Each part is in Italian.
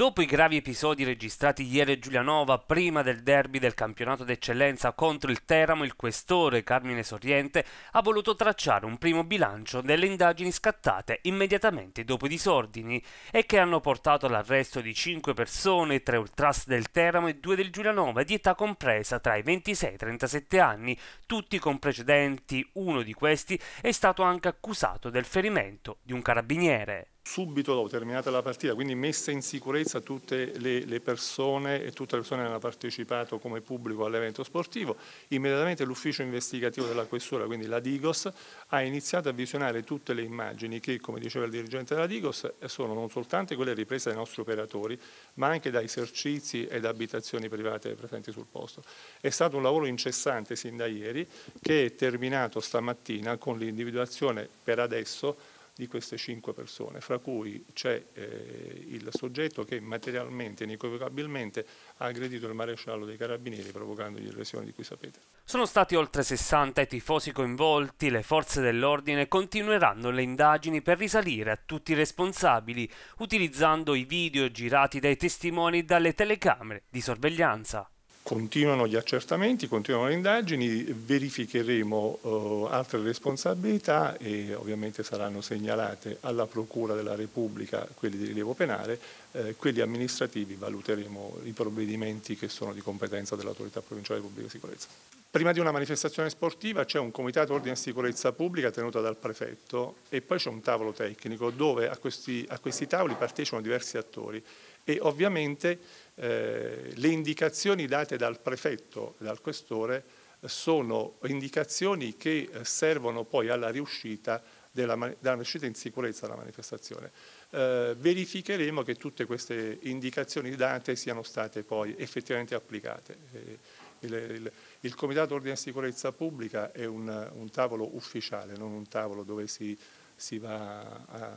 Dopo i gravi episodi registrati ieri a Giulianova prima del derby del campionato d'eccellenza contro il Teramo, il questore Carmine Sorriente ha voluto tracciare un primo bilancio delle indagini scattate immediatamente dopo i disordini e che hanno portato all'arresto di 5 persone, 3 ultras del Teramo e 2 del Giulianova di età compresa tra i 26 e i 37 anni, tutti con precedenti, uno di questi è stato anche accusato del ferimento di un carabiniere subito dopo terminata la partita, quindi messa in sicurezza tutte le, le, persone e tutte le persone che hanno partecipato come pubblico all'evento sportivo, immediatamente l'ufficio investigativo della questura, quindi la Digos, ha iniziato a visionare tutte le immagini che, come diceva il dirigente della Digos, sono non soltanto quelle riprese dai nostri operatori, ma anche da esercizi ed abitazioni private presenti sul posto. È stato un lavoro incessante sin da ieri che è terminato stamattina con l'individuazione per adesso di queste cinque persone, fra cui c'è eh, il soggetto che materialmente, e inequivocabilmente, ha aggredito il maresciallo dei carabinieri provocandogli lesioni di cui sapete. Sono stati oltre 60 i tifosi coinvolti, le forze dell'ordine continueranno le indagini per risalire a tutti i responsabili, utilizzando i video girati dai testimoni e dalle telecamere di sorveglianza. Continuano gli accertamenti, continuano le indagini, verificheremo eh, altre responsabilità e ovviamente saranno segnalate alla Procura della Repubblica quelli di rilievo penale, eh, quelli amministrativi valuteremo i provvedimenti che sono di competenza dell'autorità provinciale di pubblica sicurezza. Prima di una manifestazione sportiva c'è un comitato ordine e sicurezza pubblica tenuto dal prefetto e poi c'è un tavolo tecnico dove a questi, a questi tavoli partecipano diversi attori e ovviamente eh, le indicazioni date dal prefetto e dal questore sono indicazioni che servono poi alla riuscita, della, della riuscita in sicurezza della manifestazione. Eh, verificheremo che tutte queste indicazioni date siano state poi effettivamente applicate. Eh, il, il, il, Comitato Ordine e Sicurezza Pubblica è un, un tavolo ufficiale, non un tavolo dove si, si va a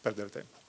perdere tempo.